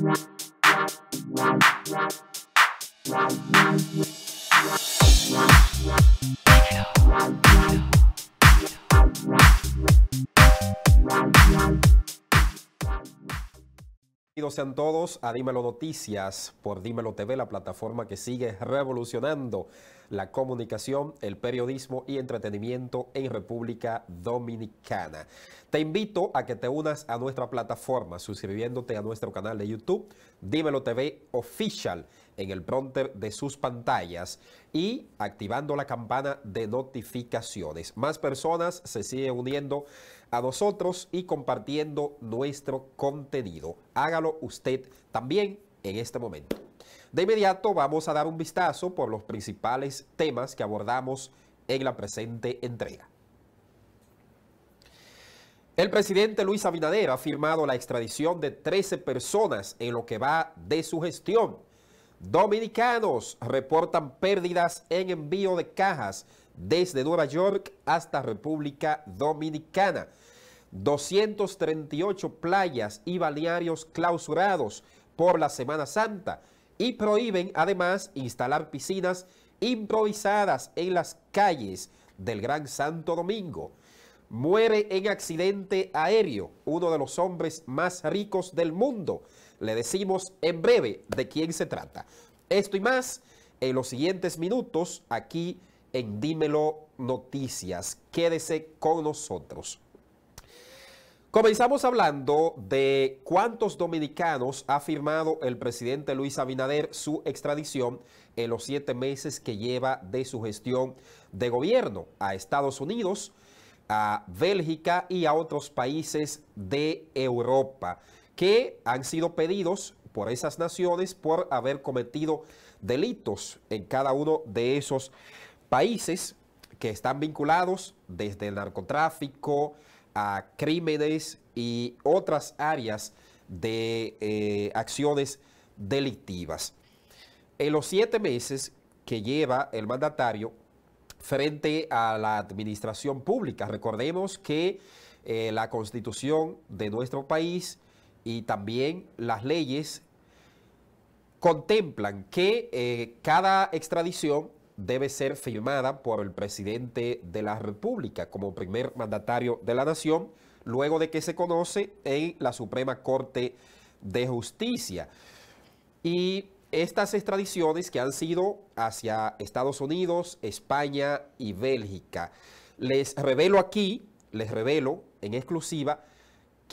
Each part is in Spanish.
Right, right, right, right, right, sean todos a Dímelo Noticias por Dímelo TV, la plataforma que sigue revolucionando la comunicación, el periodismo y entretenimiento en República Dominicana. Te invito a que te unas a nuestra plataforma suscribiéndote a nuestro canal de YouTube, Dímelo TV Official, en el pronter de sus pantallas y activando la campana de notificaciones. Más personas se siguen uniendo a nosotros y compartiendo nuestro contenido. Hágalo usted también en este momento. De inmediato vamos a dar un vistazo por los principales temas que abordamos en la presente entrega. El presidente Luis Abinader ha firmado la extradición de 13 personas en lo que va de su gestión Dominicanos reportan pérdidas en envío de cajas desde Nueva York hasta República Dominicana. 238 playas y balnearios clausurados por la Semana Santa y prohíben además instalar piscinas improvisadas en las calles del Gran Santo Domingo. Muere en accidente aéreo uno de los hombres más ricos del mundo. Le decimos en breve de quién se trata. Esto y más en los siguientes minutos aquí en Dímelo Noticias. Quédese con nosotros. Comenzamos hablando de cuántos dominicanos ha firmado el presidente Luis Abinader su extradición en los siete meses que lleva de su gestión de gobierno a Estados Unidos, a Bélgica y a otros países de Europa que han sido pedidos por esas naciones por haber cometido delitos en cada uno de esos países que están vinculados desde el narcotráfico a crímenes y otras áreas de eh, acciones delictivas. En los siete meses que lleva el mandatario frente a la administración pública, recordemos que eh, la constitución de nuestro país y también las leyes contemplan que eh, cada extradición debe ser firmada por el presidente de la República como primer mandatario de la nación, luego de que se conoce en la Suprema Corte de Justicia. Y estas extradiciones que han sido hacia Estados Unidos, España y Bélgica. Les revelo aquí, les revelo en exclusiva,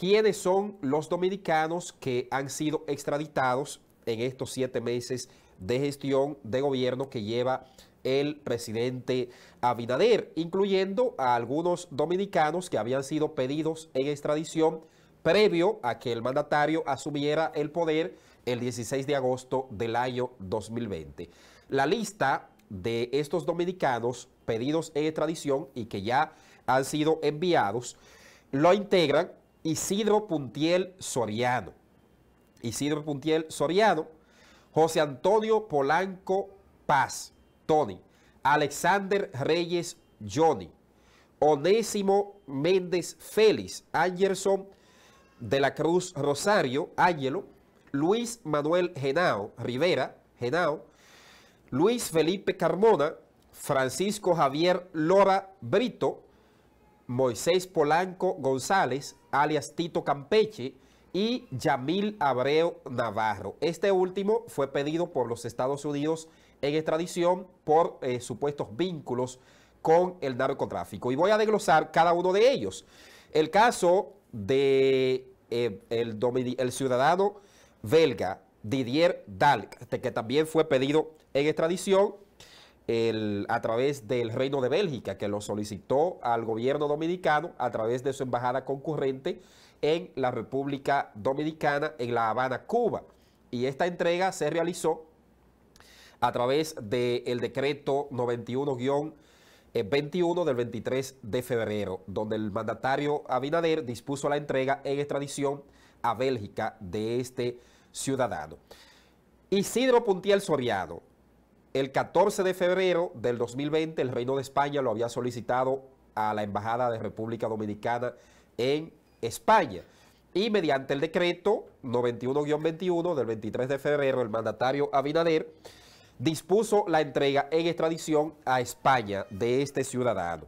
quiénes son los dominicanos que han sido extraditados en estos siete meses de gestión de gobierno que lleva el presidente Abinader, incluyendo a algunos dominicanos que habían sido pedidos en extradición previo a que el mandatario asumiera el poder el 16 de agosto del año 2020. La lista de estos dominicanos pedidos en extradición y que ya han sido enviados lo integran Isidro Puntiel Soriano. Isidro Puntiel Soriano. José Antonio Polanco Paz. Tony. Alexander Reyes Johnny. Onésimo Méndez Félix. Anderson de la Cruz Rosario. Ángelo. Luis Manuel Genao Rivera. Genao. Luis Felipe Carmona. Francisco Javier Lora Brito. Moisés Polanco González, alias Tito Campeche, y Yamil Abreu Navarro. Este último fue pedido por los Estados Unidos en extradición por eh, supuestos vínculos con el narcotráfico. Y voy a desglosar cada uno de ellos. El caso de eh, el, ciudadano belga Didier Dalk, que también fue pedido en extradición a través del Reino de Bélgica, que lo solicitó al gobierno dominicano a través de su embajada concurrente en la República Dominicana, en La Habana, Cuba. Y esta entrega se realizó a través del decreto 91- 21 del 23 de febrero, donde el mandatario Abinader dispuso la entrega en extradición a Bélgica de este ciudadano. Isidro Puntiel Soriado el 14 de febrero del 2020, el Reino de España lo había solicitado a la Embajada de República Dominicana en España. Y mediante el decreto 91-21 del 23 de febrero, el mandatario Abinader dispuso la entrega en extradición a España de este ciudadano.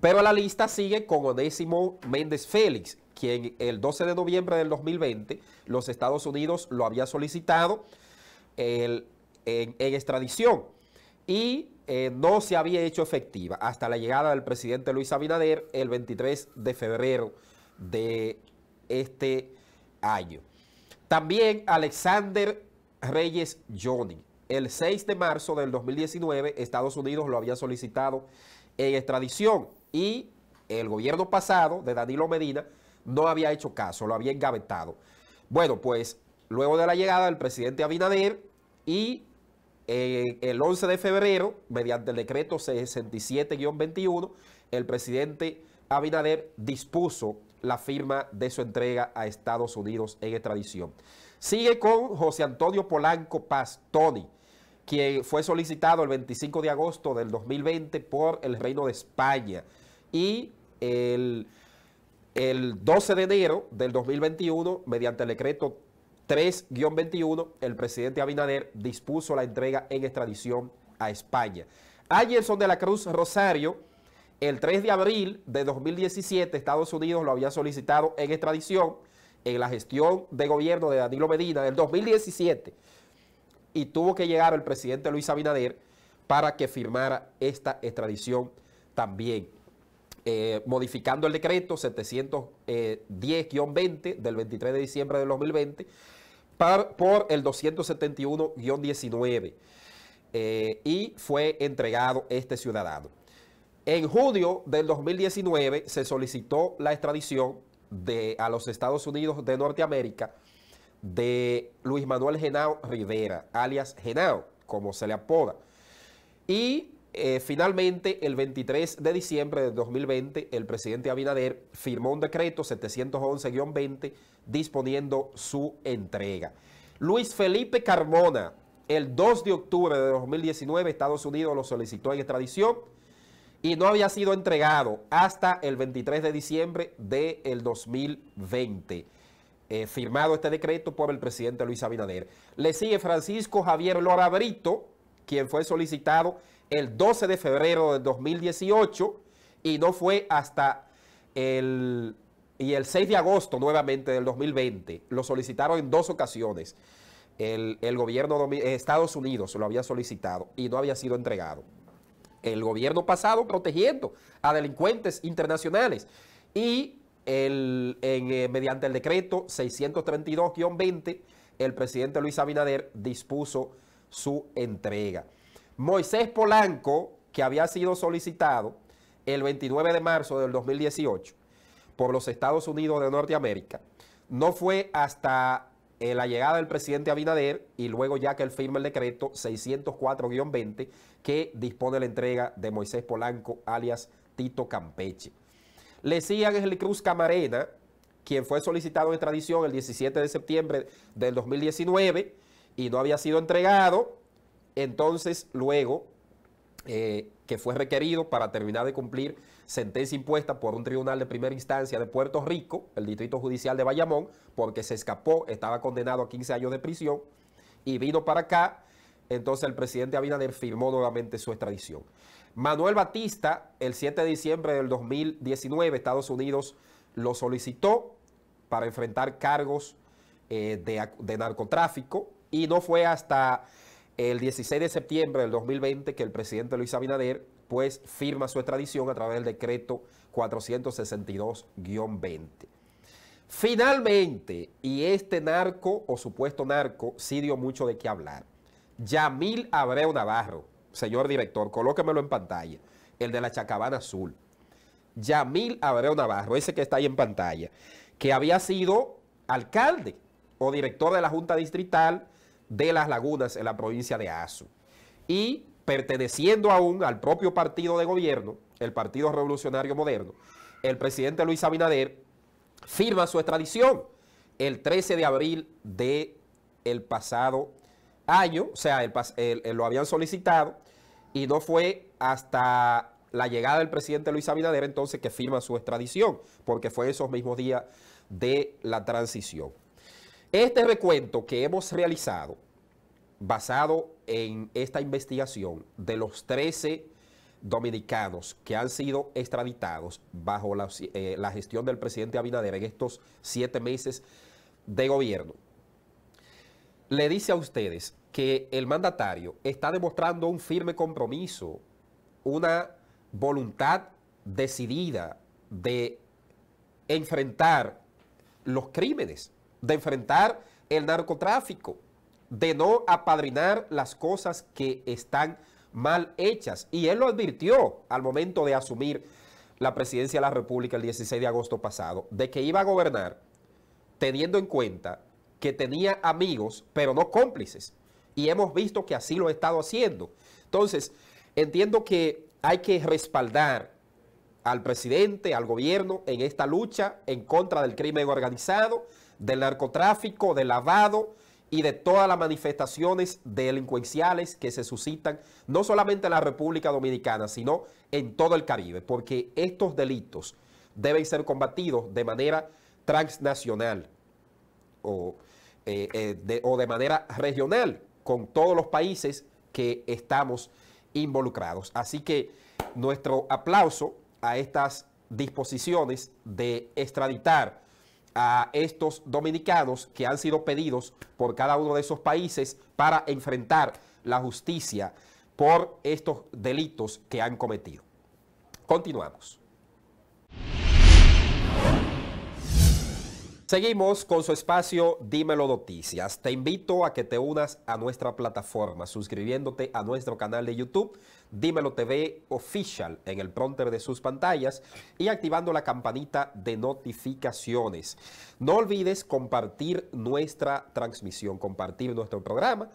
Pero la lista sigue con Onésimo Méndez Félix, quien el 12 de noviembre del 2020 los Estados Unidos lo había solicitado. El en, extradición y eh, no se había hecho efectiva hasta la llegada del presidente Luis Abinader el 23 de febrero de este año. También Alexander Reyes Johnny. El 6 de marzo del 2019 Estados Unidos lo había solicitado en extradición y el gobierno pasado de Danilo Medina no había hecho caso, lo había engavetado. Bueno, pues luego de la llegada del presidente Abinader y eh, el 11 de febrero, mediante el decreto 67-21, el presidente Abinader dispuso la firma de su entrega a Estados Unidos en extradición. Sigue con José Antonio Polanco Pastoni, quien fue solicitado el 25 de agosto del 2020 por el Reino de España y el, el 12 de enero del 2021, mediante el decreto 3-21, el presidente Abinader dispuso la entrega en extradición a España. Ayerson de la Cruz Rosario, el 3 de abril de 2017, Estados Unidos lo había solicitado en extradición en la gestión de gobierno de Danilo Medina del 2017 y tuvo que llegar el presidente Luis Abinader para que firmara esta extradición también. Eh, modificando el decreto 710-20 eh, del 23 de diciembre del 2020, por el 271-19 eh, y fue entregado este ciudadano. En junio del 2019 se solicitó la extradición de, a los Estados Unidos de Norteamérica de Luis Manuel Genao Rivera, alias Genao, como se le apoda. Y eh, finalmente, el 23 de diciembre de 2020, el presidente Abinader firmó un decreto 711-20 disponiendo su entrega. Luis Felipe Carmona, el 2 de octubre de 2019, Estados Unidos lo solicitó en extradición y no había sido entregado hasta el 23 de diciembre del 2020. Eh, firmado este decreto por el presidente Luis Abinader. Le sigue Francisco Javier Lora Brito, quien fue solicitado el 12 de febrero del 2018 y no fue hasta el, y el 6 de agosto nuevamente del 2020. Lo solicitaron en dos ocasiones. El, gobierno de eh, Estados Unidos lo había solicitado y no había sido entregado. El gobierno pasado protegiendo a delincuentes internacionales y el, en, eh, mediante el decreto 632-20 el presidente Luis Abinader dispuso su entrega. Moisés Polanco, que había sido solicitado el 29 de marzo del 2018 por los Estados Unidos de Norteamérica, no fue hasta eh, la llegada del presidente Abinader y luego ya que él firma el decreto 604-20 que dispone la entrega de Moisés Polanco, alias Tito Campeche. Le siguió el Cruz Camarena, quien fue solicitado en tradición el 17 de septiembre del 2019 y no había sido entregado. Entonces, luego eh, que fue requerido para terminar de cumplir sentencia impuesta por un tribunal de primera instancia de Puerto Rico, el Distrito Judicial de Bayamón, porque se escapó, estaba condenado a 15 años de prisión y vino para acá. Entonces el presidente Abinader firmó nuevamente su extradición. Manuel Batista, el 7 de diciembre del 2019, Estados Unidos lo solicitó para enfrentar cargos eh, de narcotráfico y no fue hasta el 16 de septiembre del 2020 que el presidente Luis Abinader pues firma su extradición a través del decreto 462-20. Finalmente, y este narco o supuesto narco sí dio mucho de qué hablar. Yamil Abreu Navarro, señor director, colóquemelo en pantalla, el de la Chacabana Azul. Yamil Abreu Navarro, ese que está ahí en pantalla, que había sido alcalde o director de la Junta Distrital, de las lagunas en la provincia de Azu. Y perteneciendo aún al propio partido de gobierno, el Partido Revolucionario Moderno, el presidente Luis Abinader firma su extradición el 13 de abril del el pasado año, o sea, lo habían solicitado y no fue hasta la llegada del presidente Luis Abinader entonces que firma su extradición, porque fue esos mismos días de la transición. Este recuento que hemos realizado, basado en esta investigación de los 13 dominicanos que han sido extraditados bajo eh, la, gestión del presidente Abinader en estos siete meses de gobierno, le dice a ustedes que el mandatario está demostrando un firme compromiso, una voluntad decidida de enfrentar los crímenes de enfrentar el narcotráfico, de no apadrinar las cosas que están mal hechas. Y él lo advirtió al momento de asumir la presidencia de la República el 16 de agosto pasado, de que iba a gobernar teniendo en cuenta que tenía amigos, pero no cómplices. Y hemos visto que así lo ha estado haciendo. Entonces, entiendo que hay que respaldar al presidente, al gobierno en esta lucha en contra del crimen organizado, del narcotráfico, del lavado y de todas las manifestaciones delincuenciales que se suscitan no solamente en la República Dominicana, sino en todo el Caribe, porque estos delitos deben ser combatidos de manera transnacional o, eh, eh, de manera regional con todos los países que estamos involucrados. Así que nuestro aplauso a estas disposiciones de extraditar a estos dominicanos que han sido pedidos por cada uno de esos países para enfrentar la justicia por estos delitos que han cometido. Continuamos. Seguimos con su espacio Dímelo Noticias. Te invito a que te unas a nuestra plataforma suscribiéndote a nuestro canal de YouTube Dímelo TV Official en el pronter de sus pantallas y activando la campanita de notificaciones. No olvides compartir nuestra transmisión, compartir nuestro programa.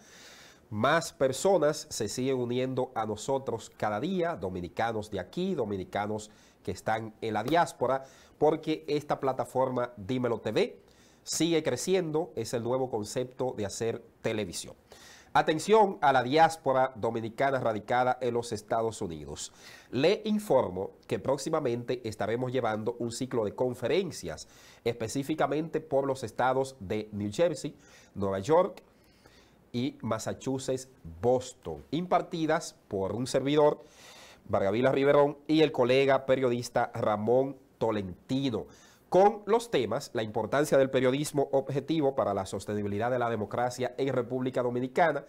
Más personas se siguen uniendo a nosotros cada día, dominicanos de aquí, dominicanos que están en la diáspora porque esta plataforma Dímelo TV sigue creciendo, es el nuevo concepto de hacer televisión. Atención a la diáspora dominicana radicada en los Estados Unidos. Le informo que próximamente estaremos llevando un ciclo de conferencias específicamente por los estados de New Jersey, Nueva York y Massachusetts, Boston, impartidas por un servidor, Vargavila Riverón, y el colega periodista Ramón Tolentino con los temas la importancia del periodismo objetivo para la sostenibilidad de la democracia en República Dominicana,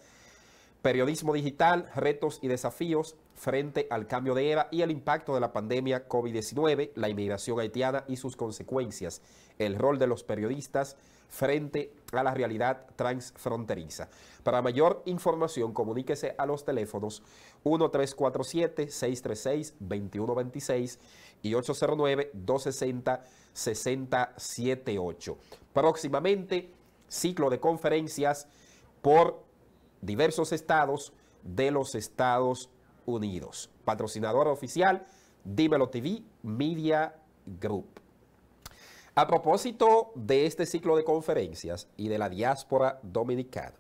periodismo digital, retos y desafíos frente al cambio de era y el impacto de la pandemia COVID-19, la inmigración haitiana y sus consecuencias, el rol de los periodistas, frente a la realidad transfronteriza. Para mayor información, comuníquese a los teléfonos 1347-636-2126 y 809-260-6078. Próximamente, ciclo de conferencias por diversos estados de los Estados Unidos. Patrocinador oficial, Dímelo TV Media Group. A propósito de este ciclo de conferencias y de la diáspora dominicana,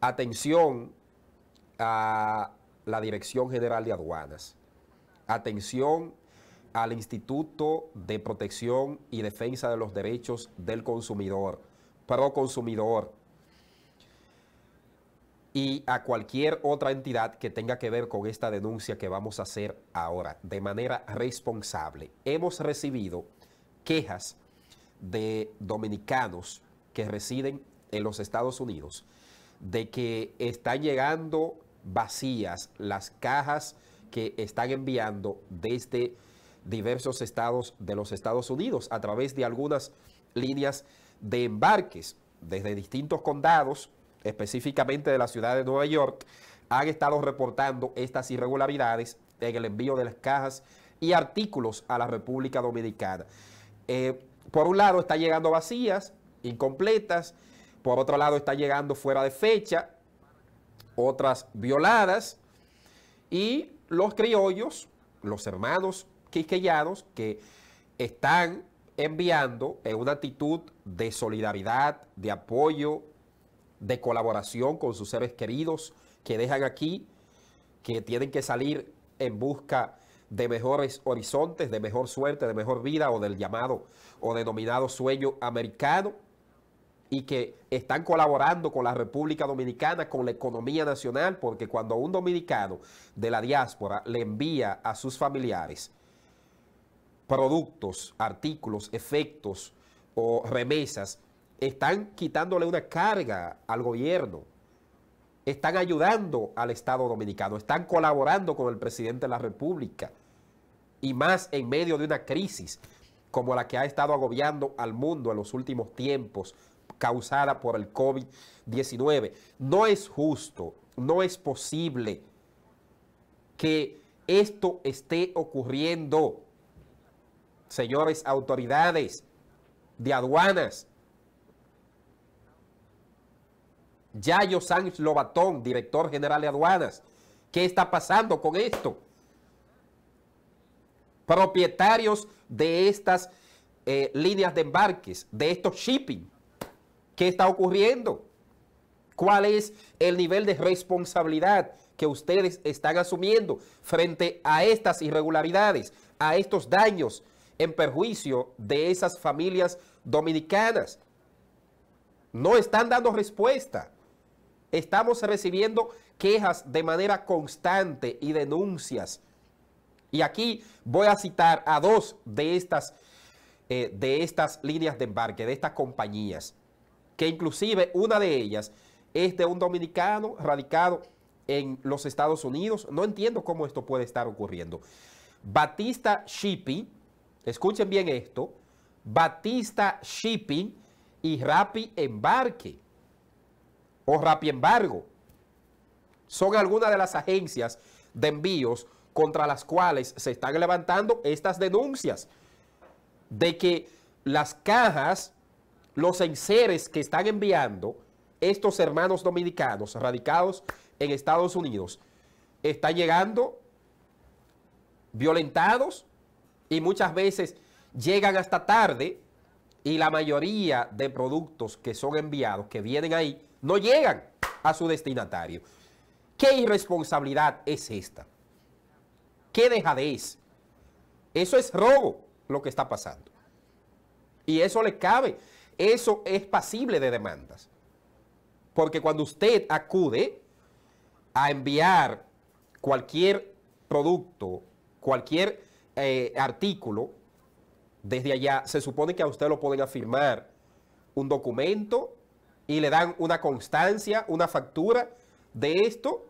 atención a la Dirección General de Aduanas, atención al Instituto de Protección y Defensa de los Derechos del Consumidor, Proconsumidor, y a cualquier otra entidad que tenga que ver con esta denuncia que vamos a hacer ahora, de manera responsable. Hemos recibido quejas de dominicanos que residen en los Estados Unidos de que están llegando vacías las cajas que están enviando desde diversos estados de los Estados Unidos a través de algunas líneas de embarques desde distintos condados, específicamente de la ciudad de Nueva York, han estado reportando estas irregularidades en el envío de las cajas y artículos a la República Dominicana. Eh, por un lado está llegando vacías, incompletas, por otro lado está llegando fuera de fecha, otras violadas, y los criollos, los hermanos quisqueyanos que están enviando en una actitud de solidaridad, de apoyo, de colaboración con sus seres queridos que dejan aquí, que tienen que salir en busca de mejores horizontes, de mejor suerte, de mejor vida o del llamado o denominado sueño americano y que están colaborando con la República Dominicana, con la economía nacional, porque cuando un dominicano de la diáspora le envía a sus familiares productos, artículos, efectos o remesas, están quitándole una carga al gobierno, están ayudando al Estado dominicano, están colaborando con el presidente de la República y más en medio de una crisis como la que ha estado agobiando al mundo en los últimos tiempos causada por el COVID-19. No es justo, no es posible que esto esté ocurriendo, señores autoridades de aduanas. Yayo Sánchez Lobatón, director general de aduanas, ¿qué está pasando con esto? propietarios de estas eh, líneas de embarques, de estos shipping. ¿Qué está ocurriendo? ¿Cuál es el nivel de responsabilidad que ustedes están asumiendo frente a estas irregularidades, a estos daños en perjuicio de esas familias dominicanas? No están dando respuesta. Estamos recibiendo quejas de manera constante y denuncias y aquí voy a citar a dos de estas, eh, de estas líneas de embarque, de estas compañías, que inclusive una de ellas es de un dominicano radicado en los Estados Unidos. No entiendo cómo esto puede estar ocurriendo. Batista Shipping, escuchen bien esto, Batista Shipping y Rappi Embarque o Rappi Embargo. Son algunas de las agencias de envíos contra las cuales se están levantando estas denuncias de que las cajas, los enseres que están enviando estos hermanos dominicanos radicados en Estados Unidos, están llegando violentados y muchas veces llegan hasta tarde y la mayoría de productos que son enviados, que vienen ahí, no llegan a su destinatario. ¿Qué irresponsabilidad es esta? ¡Qué dejadez! Eso es robo lo que está pasando. Y eso le cabe. Eso es pasible de demandas. Porque cuando usted acude a enviar cualquier producto, cualquier eh, artículo, desde allá se supone que a usted lo pueden afirmar un documento y le dan una constancia, una factura de esto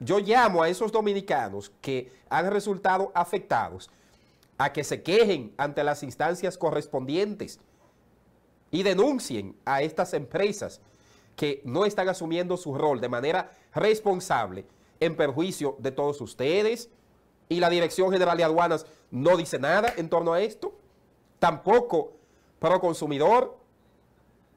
yo llamo a esos dominicanos que han resultado afectados a que se quejen ante las instancias correspondientes y denuncien a estas empresas que no están asumiendo su rol de manera responsable en perjuicio de todos ustedes. Y la Dirección General de Aduanas no dice nada en torno a esto. Tampoco Consumidor,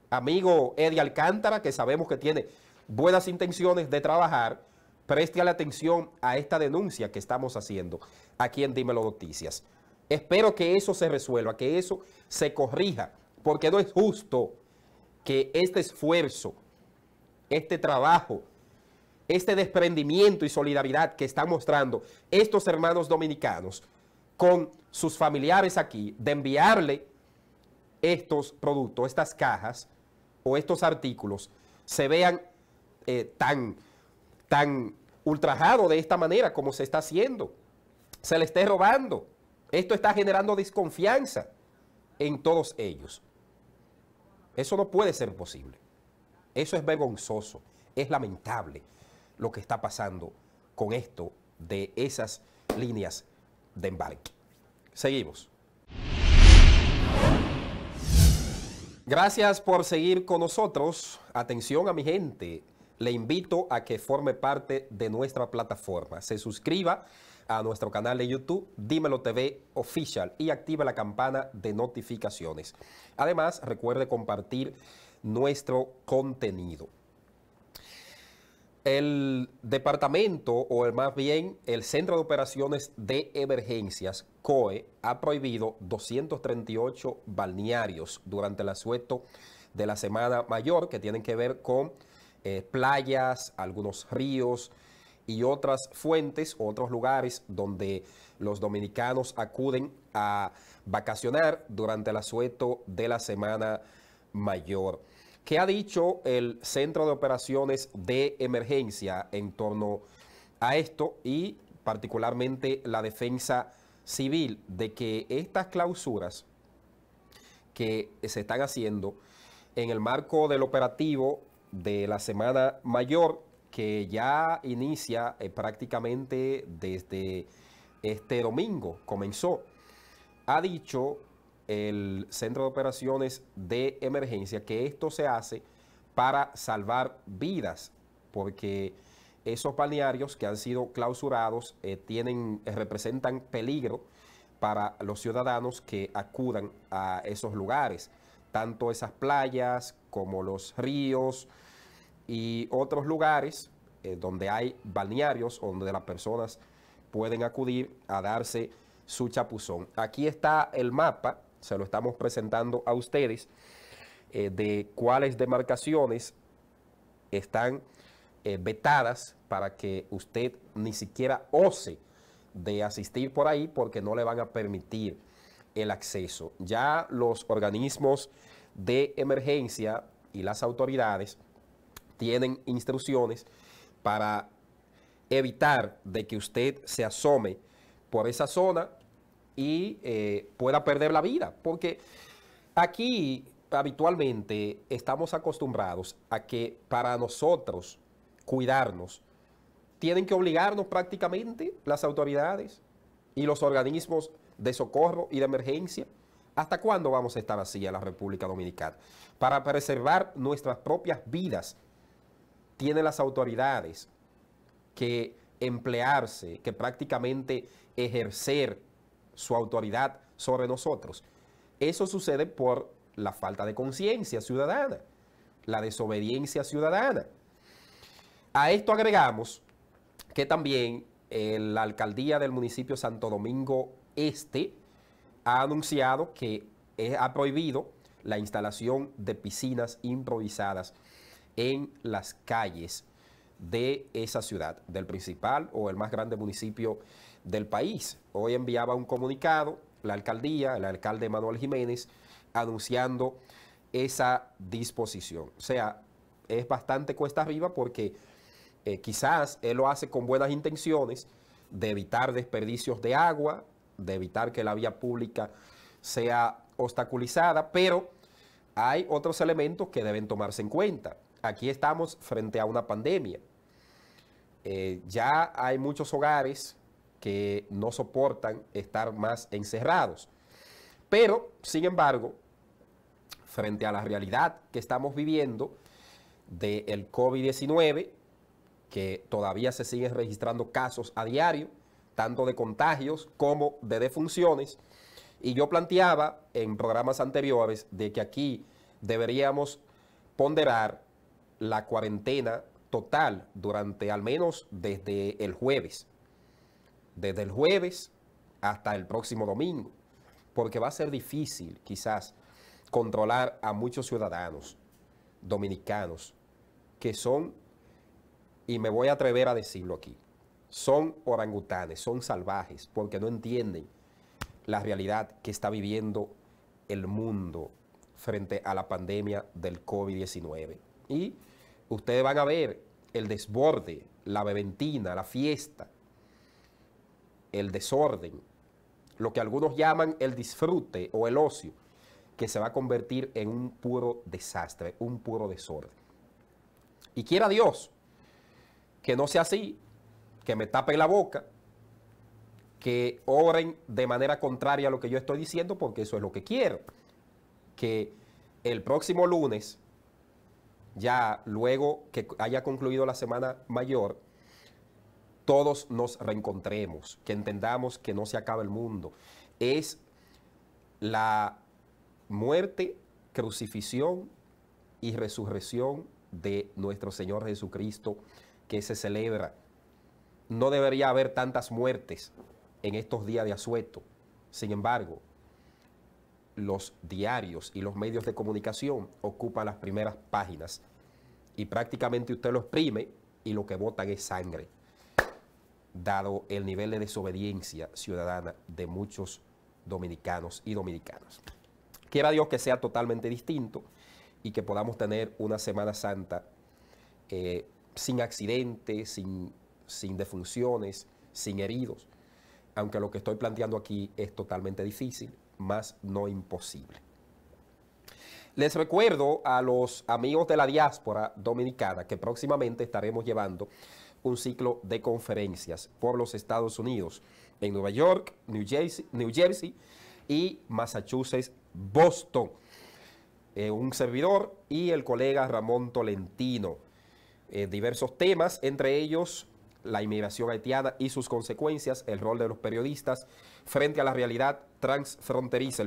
amigo Eddie Alcántara, que sabemos que tiene buenas intenciones de trabajar, Preste la atención a esta denuncia que estamos haciendo aquí en Dímelo Noticias. Espero que eso se resuelva, que eso se corrija, porque no es justo que este esfuerzo, este trabajo, este desprendimiento y solidaridad que están mostrando estos hermanos dominicanos con sus familiares aquí, de enviarle estos productos, estas cajas o estos artículos, se vean eh, tan tan ultrajado de esta manera como se está haciendo, se le esté robando. Esto está generando desconfianza en todos ellos. Eso no puede ser posible. Eso es vergonzoso, es lamentable lo que está pasando con esto de esas líneas de embarque. Seguimos. Gracias por seguir con nosotros. Atención a mi gente le invito a que forme parte de nuestra plataforma. Se suscriba a nuestro canal de YouTube Dímelo TV Official y active la campana de notificaciones. Además, recuerde compartir nuestro contenido. El departamento, o más bien el Centro de Operaciones de Emergencias, COE, ha prohibido 238 balnearios durante el asueto de la Semana Mayor que tienen que ver con eh, playas, algunos ríos y otras fuentes, otros lugares donde los dominicanos acuden a vacacionar durante el asueto de la Semana Mayor. ¿Qué ha dicho el Centro de Operaciones de Emergencia en torno a esto y particularmente la defensa civil de que estas clausuras que se están haciendo en el marco del operativo de la Semana Mayor que ya inicia eh, prácticamente desde este domingo, comenzó. Ha dicho el Centro de Operaciones de Emergencia que esto se hace para salvar vidas, porque esos balnearios que han sido clausurados eh, tienen, eh, representan peligro para los ciudadanos que acudan a esos lugares tanto esas playas como los ríos y otros lugares eh, donde hay balnearios, donde las personas pueden acudir a darse su chapuzón. Aquí está el mapa, se lo estamos presentando a ustedes, eh, de cuáles demarcaciones están eh, vetadas para que usted ni siquiera ose de asistir por ahí porque no le van a permitir el acceso. Ya los organismos de emergencia y las autoridades tienen instrucciones para evitar de que usted se asome por esa zona y eh, pueda perder la vida. Porque aquí habitualmente estamos acostumbrados a que para nosotros cuidarnos, tienen que obligarnos prácticamente las autoridades y los organismos de socorro y de emergencia? ¿Hasta cuándo vamos a estar así en la República Dominicana? Para preservar nuestras propias vidas, tienen las autoridades que emplearse, que prácticamente ejercer su autoridad sobre nosotros. Eso sucede por la falta de conciencia ciudadana, la desobediencia ciudadana. A esto agregamos que también eh, la alcaldía del municipio Santo Domingo este ha anunciado que eh, ha prohibido la instalación de piscinas improvisadas en las calles de esa ciudad, del principal o el más grande municipio del país. Hoy enviaba un comunicado la alcaldía, el alcalde Manuel Jiménez, anunciando esa disposición. O sea, es bastante cuesta arriba porque eh, quizás él lo hace con buenas intenciones de evitar desperdicios de agua, de evitar que la vía pública sea obstaculizada, pero hay otros elementos que deben tomarse en cuenta. Aquí estamos frente a una pandemia. Eh, ya hay muchos hogares que no soportan estar más encerrados. Pero, sin embargo, frente a la realidad que estamos viviendo del COVID-19, que todavía se siguen registrando casos a diario, tanto de contagios como de defunciones. Y yo planteaba en programas anteriores de que aquí deberíamos ponderar la cuarentena total durante al menos desde el jueves, desde el jueves hasta el próximo domingo, porque va a ser difícil quizás controlar a muchos ciudadanos dominicanos que son, y me voy a atrever a decirlo aquí, son orangutanes, son salvajes, porque no entienden la realidad que está viviendo el mundo frente a la pandemia del COVID-19. Y ustedes van a ver el desborde, la beventina, la fiesta, el desorden, lo que algunos llaman el disfrute o el ocio, que se va a convertir en un puro desastre, un puro desorden. Y quiera Dios que no sea así, que me tapen la boca, que oren de manera contraria a lo que yo estoy diciendo, porque eso es lo que quiero. Que el próximo lunes, ya luego que haya concluido la semana mayor, todos nos reencontremos, que entendamos que no se acaba el mundo. Es la muerte, crucifixión y resurrección de nuestro Señor Jesucristo que se celebra no debería haber tantas muertes en estos días de asueto. Sin embargo, los diarios y los medios de comunicación ocupan las primeras páginas y prácticamente usted lo exprime y lo que votan es sangre, dado el nivel de desobediencia ciudadana de muchos dominicanos y dominicanas. Quiera Dios que sea totalmente distinto y que podamos tener una Semana Santa eh, sin accidentes, sin sin defunciones, sin heridos, aunque lo que estoy planteando aquí es totalmente difícil, más no imposible. Les recuerdo a los amigos de la diáspora dominicana que próximamente estaremos llevando un ciclo de conferencias por los Estados Unidos en Nueva York, New Jersey, y Massachusetts, Boston. Eh, un servidor y el colega Ramón Tolentino. Eh, diversos temas, entre ellos la inmigración haitiana y sus consecuencias, el rol de los periodistas frente a la realidad transfronteriza,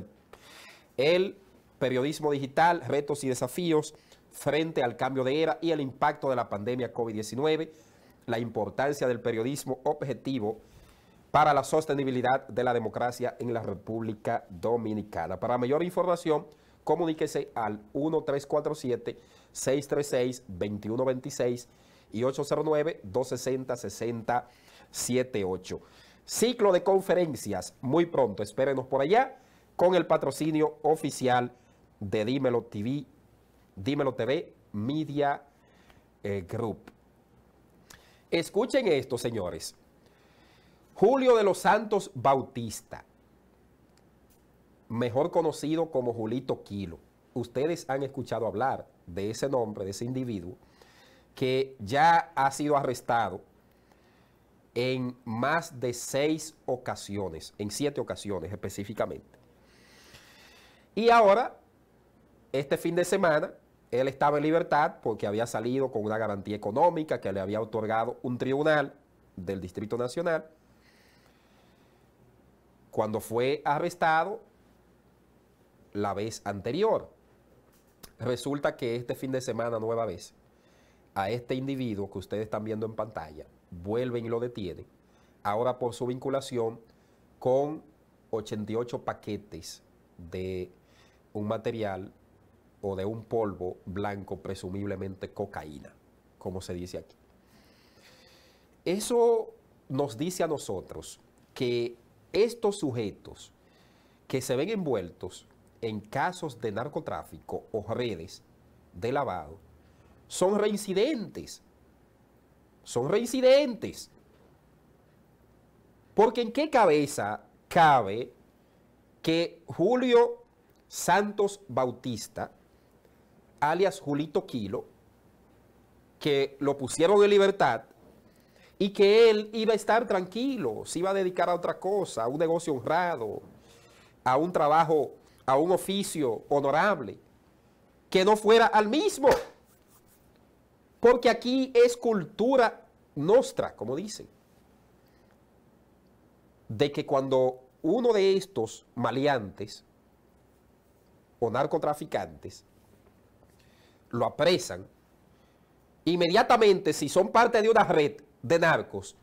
el periodismo digital, retos y desafíos frente al cambio de era y el impacto de la pandemia COVID-19, la importancia del periodismo objetivo para la sostenibilidad de la democracia en la República Dominicana. Para mayor información, comuníquese al 1347 636 2126 y 809-260-6078. Ciclo de conferencias muy pronto, espérenos por allá con el patrocinio oficial de Dímelo TV, TV Media eh, Group. Escuchen esto, señores. Julio de los Santos Bautista, mejor conocido como Julito Kilo. Ustedes han escuchado hablar de ese nombre, de ese individuo que ya ha sido arrestado en más de seis ocasiones, en siete ocasiones específicamente. Y ahora, este fin de semana, él estaba en libertad porque había salido con una garantía económica que le había otorgado un tribunal del Distrito Nacional. Cuando fue arrestado la vez anterior, resulta que este fin de semana nueva vez a este individuo que ustedes están viendo en pantalla, vuelven y lo detienen, ahora por su vinculación con 88 paquetes de un material o de un polvo blanco, presumiblemente cocaína, como se dice aquí. Eso nos dice a nosotros que estos sujetos que se ven envueltos en casos de narcotráfico o redes de lavado son reincidentes. Son reincidentes. Porque en qué cabeza cabe que Julio Santos Bautista, alias Julito Quilo, que lo pusieron en libertad y que él iba a estar tranquilo, se iba a dedicar a otra cosa, a un negocio honrado, a un trabajo, a un oficio honorable, que no fuera al mismo. Porque aquí es cultura nuestra, como dicen, de que cuando uno de estos maleantes o narcotraficantes lo apresan, inmediatamente si son parte de una red de narcos,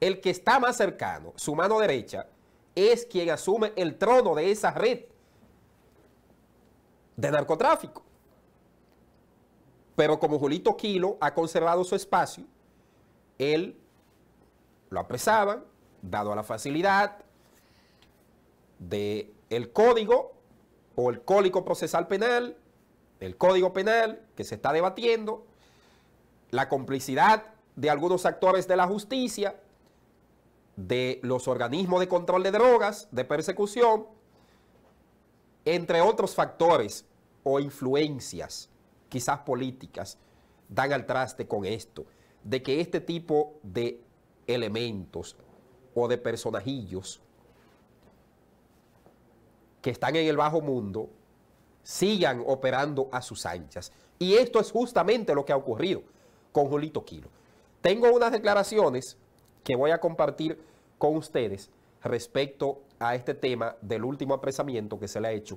el que está más cercano, su mano derecha, es quien asume el trono de esa red de narcotráfico. Pero como Julito Quilo ha conservado su espacio, él lo apresaba, dado a la facilidad del código o el código procesal penal, el código penal que se está debatiendo, la complicidad de algunos actores de la justicia, de los organismos de control de drogas, de persecución, entre otros factores o influencias quizás políticas, dan al traste con esto, de que este tipo de elementos o de personajillos que están en el bajo mundo sigan operando a sus anchas. Y esto es justamente lo que ha ocurrido con Julito Quilo. Tengo unas declaraciones que voy a compartir con ustedes respecto a este tema del último apresamiento que se le ha hecho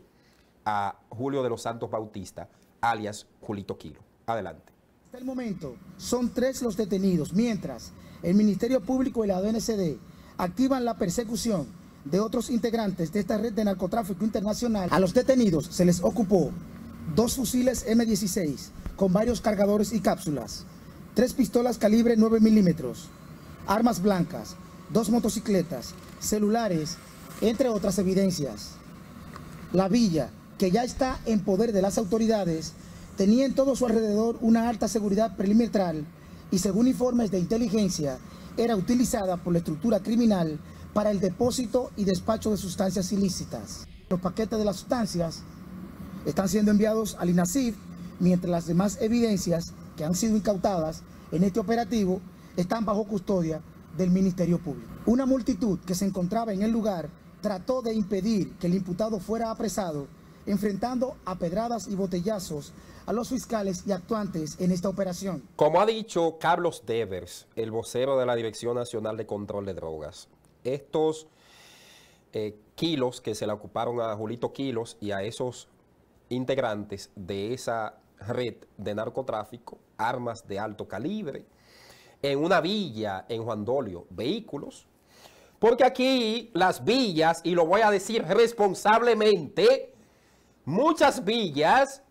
a Julio de los Santos Bautista, alias Julito kilo Adelante. Hasta el momento son tres los detenidos, mientras el Ministerio Público y la DNCD activan la persecución de otros integrantes de esta red de narcotráfico internacional. A los detenidos se les ocupó dos fusiles M16 con varios cargadores y cápsulas, tres pistolas calibre 9 milímetros, armas blancas, dos motocicletas, celulares, entre otras evidencias. La villa, que ya está en poder de las autoridades, tenía en todo su alrededor una alta seguridad perimetral y según informes de inteligencia era utilizada por la estructura criminal para el depósito y despacho de sustancias ilícitas. Los paquetes de las sustancias están siendo enviados al INASIF, mientras las demás evidencias que han sido incautadas en este operativo están bajo custodia del Ministerio Público. Una multitud que se encontraba en el lugar trató de impedir que el imputado fuera apresado enfrentando a pedradas y botellazos a los fiscales y actuantes en esta operación. Como ha dicho Carlos Devers, el vocero de la Dirección Nacional de Control de Drogas, estos eh, kilos que se le ocuparon a Julito Kilos y a esos integrantes de esa red de narcotráfico, armas de alto calibre, en una villa en Juan Dolio, vehículos, porque aquí las villas, y lo voy a decir responsablemente, muchas villas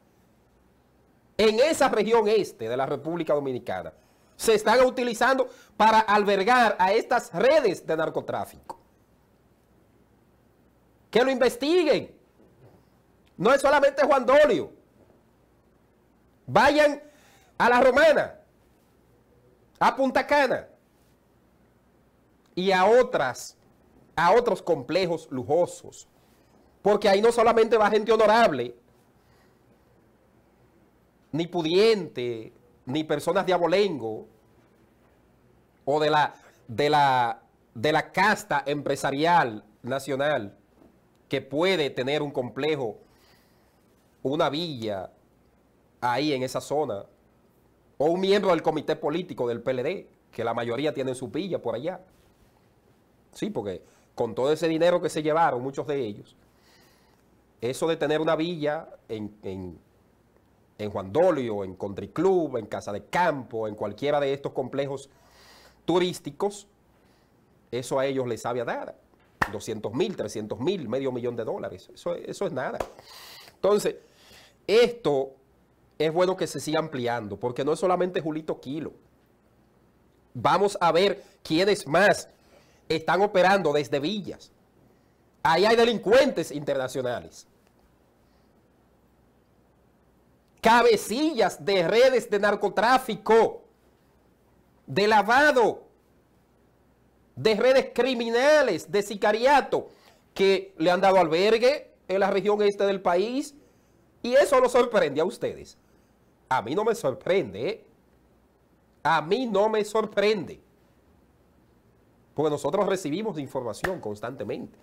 en esa región este de la República Dominicana se están utilizando para albergar a estas redes de narcotráfico. Que lo investiguen. No es solamente Juan Dolio. Vayan a la Romana, a Punta Cana y a otras, a otros complejos lujosos porque ahí no solamente va gente honorable, ni pudiente, ni personas de abolengo o de la, de la, de la casta empresarial nacional que puede tener un complejo, una villa ahí en esa zona, o un miembro del comité político del PLD, que la mayoría tiene su villa por allá. Sí, porque con todo ese dinero que se llevaron muchos de ellos, eso de tener una villa en, en, en Juan Dolio, en Country Club, en Casa de Campo, en cualquiera de estos complejos turísticos, eso a ellos les sabe a dar. 200 mil, 300 mil, medio millón de dólares. Eso, eso es nada. Entonces, esto es bueno que se siga ampliando, porque no es solamente Julito Kilo. Vamos a ver quiénes más están operando desde villas. Ahí hay delincuentes internacionales. Cabecillas de redes de narcotráfico, de lavado, de redes criminales, de sicariato, que le han dado albergue en la región este del país. Y eso lo sorprende a ustedes. A mí no me sorprende, ¿eh? A mí no me sorprende. Porque nosotros recibimos información constantemente.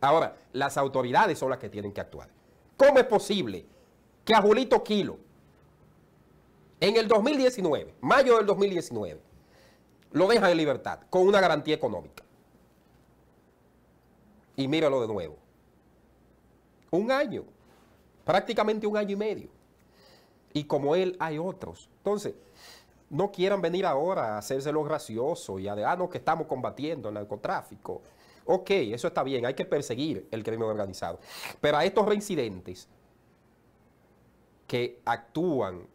Ahora, las autoridades son las que tienen que actuar. ¿Cómo es posible que a Julito Kilo, en el 2019, mayo del 2019, lo dejan en libertad con una garantía económica? Y míralo de nuevo. Un año, prácticamente un año y medio. Y como él hay otros. Entonces, no quieran venir ahora a hacerse los graciosos y a de, ah, no, que estamos combatiendo el narcotráfico. Ok, eso está bien, hay que perseguir el crimen organizado. Pero a estos reincidentes que actúan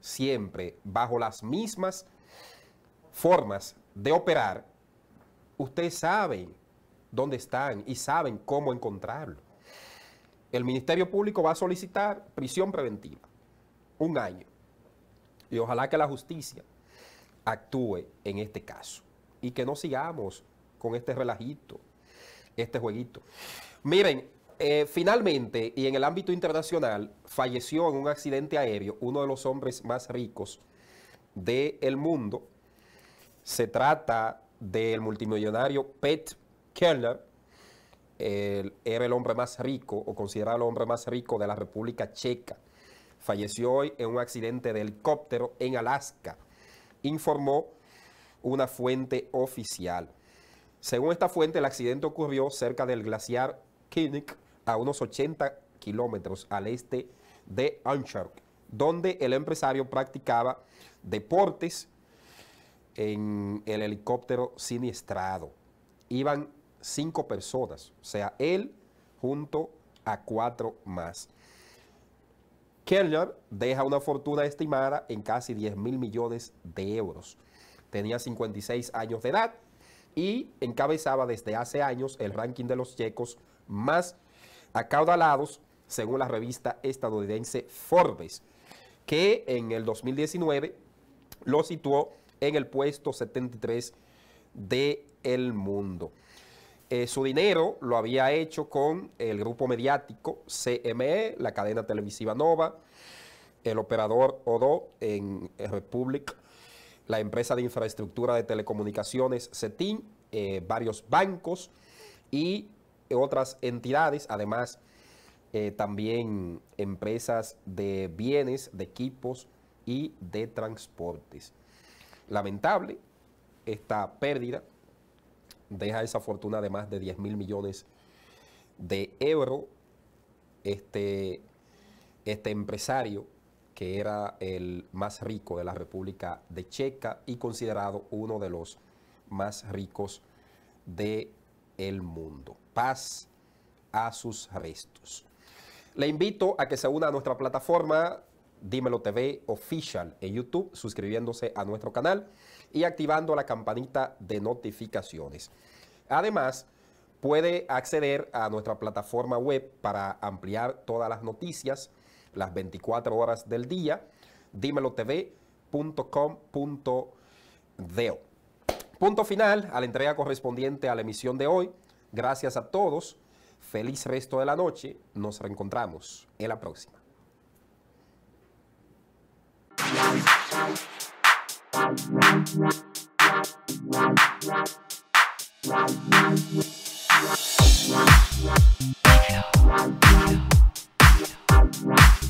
siempre bajo las mismas formas de operar, ustedes saben dónde están y saben cómo encontrarlo. El Ministerio Público va a solicitar prisión preventiva, un año. Y ojalá que la justicia actúe en este caso y que no sigamos con este relajito, este jueguito. Miren, eh, finalmente, y en el ámbito internacional, falleció en un accidente aéreo uno de los hombres más ricos del mundo. Se trata del multimillonario Pet Keller. era el hombre más rico o considerado el hombre más rico de la República Checa. Falleció hoy en un accidente de helicóptero en Alaska, informó una fuente oficial. Según esta fuente, el accidente ocurrió cerca del glaciar Kinnick, a unos 80 kilómetros al este de Anchorage, donde el empresario practicaba deportes en el helicóptero siniestrado. Iban cinco personas, o sea, él junto a cuatro más. Kellner deja una fortuna estimada en casi 10 mil millones de euros. Tenía 56 años de edad y encabezaba desde hace años el ranking de los checos más acaudalados según la revista estadounidense Forbes, que en el 2019 lo situó en el puesto 73 de mundo. Eh, su dinero lo había hecho con el grupo mediático CME, la cadena televisiva Nova, el operador Odo en Republic la empresa de infraestructura de telecomunicaciones CETIN, eh, varios bancos y otras entidades, además eh, también empresas de bienes, de equipos y de transportes. Lamentable esta pérdida, deja esa fortuna de más de 10 mil millones de euros. Este, este empresario que era el más rico de la República de Checa y considerado uno de los más ricos del el mundo. Paz a sus restos. Le invito a que se una a nuestra plataforma Dímelo TV Official en YouTube, suscribiéndose a nuestro canal y activando la campanita de notificaciones. Además, puede acceder a nuestra plataforma web para ampliar todas las noticias las 24 horas del día, tv.com.deo. Punto final a la entrega correspondiente a la emisión de hoy. Gracias a todos. Feliz resto de la noche. Nos reencontramos en la próxima.